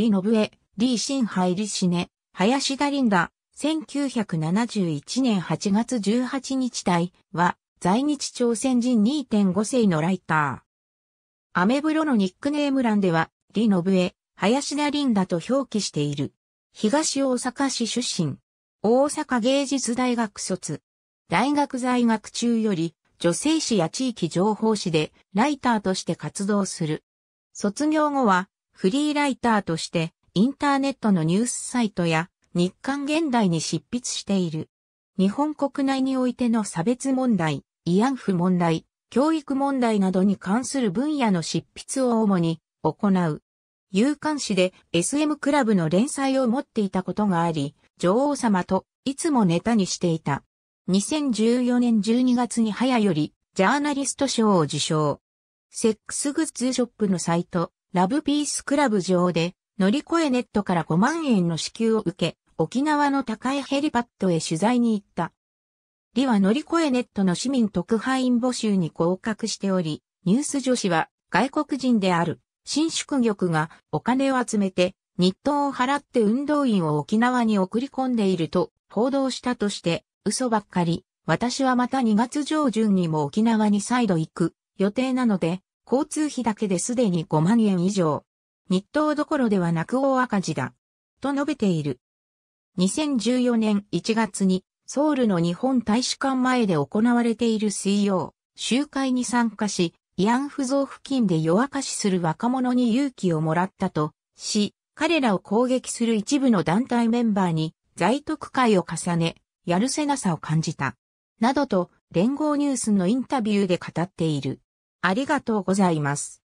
李信江、李新海李氏ね、林田林田、1971年8月18日隊は、在日朝鮮人2.5世のライター。アメブロのニックネーム欄では、李信江、林田林田と表記している。東大阪市出身。大阪芸術大学卒。大学在学中より、女性誌や地域情報誌でライターとして活動する。卒業後はフリーライターとしてインターネットのニュースサイトや日刊現代に執筆している。日本国内においての差別問題、慰安婦問題、教育問題などに関する分野の執筆を主に行う。有刊誌で SM クラブの連載を持っていたことがあり、女王様といつもネタにしていた。2014年12月に早よりジャーナリスト賞を受賞。セックスグッズショップのサイト、ラブピースクラブ上で、乗り越えネットから5万円の支給を受け、沖縄の高いヘリパッドへ取材に行った。リは乗り越えネットの市民特派員募集に合格しており、ニュース女子は外国人である新宿玉がお金を集めて日当を払って運動員を沖縄に送り込んでいると報道したとして嘘ばっかり。私はまた2月上旬にも沖縄に再度行く予定なので交通費だけですでに5万円以上。日当どころではなく大赤字だ。と述べている。2014年1月にソウルの日本大使館前で行われている水曜、集会に参加し、慰安婦像付近で夜明かしする若者に勇気をもらったと、し、彼らを攻撃する一部の団体メンバーに在特会を重ね、やるせなさを感じた。などと、連合ニュースのインタビューで語っている。ありがとうございます。